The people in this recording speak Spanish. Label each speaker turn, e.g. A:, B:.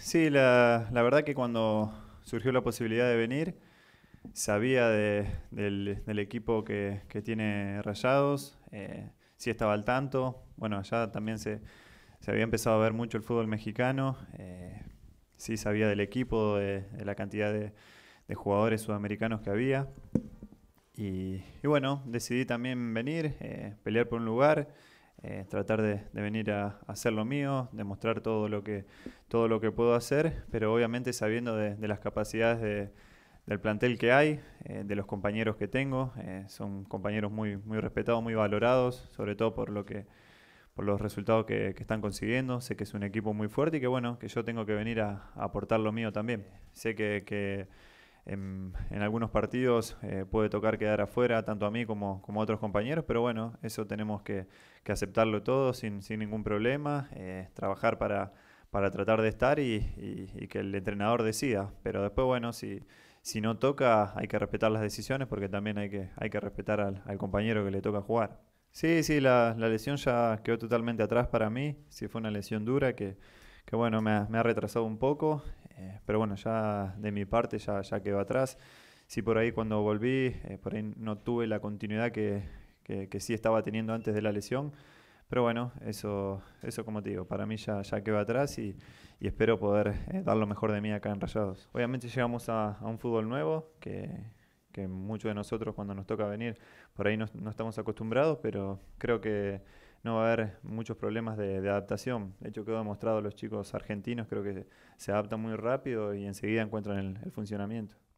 A: sí, la, verdad que cuando surgió la posibilidad de venir, sabía del, equipo que, tiene Rayados, eh, sí estaba al tanto, bueno, allá también se, había empezado a ver mucho el fútbol mexicano, eh, sí sabía del equipo, de, la cantidad de, jugadores sudamericanos que había. Y, bueno, decidí también venir, eh, pelear por un lugar. Eh, tratar de, venir a, hacer lo mío, demostrar todo lo que, todo lo que puedo hacer, pero obviamente sabiendo de, las capacidades del plantel que hay, eh, de los compañeros que tengo. Eh, son compañeros muy, muy respetados, muy valorados, sobre todo por lo que por los resultados que, están consiguiendo. Sé que es un equipo muy fuerte y que bueno, que yo tengo que venir a, aportar lo mío también. Sé que en, algunos partidos eh, puede tocar quedar afuera, tanto a mí como, a otros compañeros, pero bueno, eso tenemos que, aceptarlo todo sin, ningún problema, eh, trabajar para, tratar de estar y, que el entrenador decida, pero después bueno, si, si no toca hay que respetar las decisiones porque también hay que, hay que respetar al, compañero que le toca jugar. Sí, sí, la, lesión ya quedó totalmente atrás para mí. Sí, fue una lesión dura que, bueno, me me ha retrasado un poco. Eh, pero bueno, ya de mi parte ya, ya quedó atrás. Sí, por ahí cuando volví, eh, por ahí no tuve la continuidad que, sí estaba teniendo antes de la lesión. Pero bueno, eso, eso como te digo, para mí ya, ya quedó atrás y, espero poder eh, dar lo mejor de mí acá en Rayados. Obviamente llegamos a, un fútbol nuevo que, muchos de nosotros cuando nos toca venir por ahí no estamos acostumbrados, pero creo que no va a haber muchos problemas de, adaptación. De hecho, quedó demostrado los chicos argentinos, creo que se adaptan muy rápido y enseguida encuentran el funcionamiento.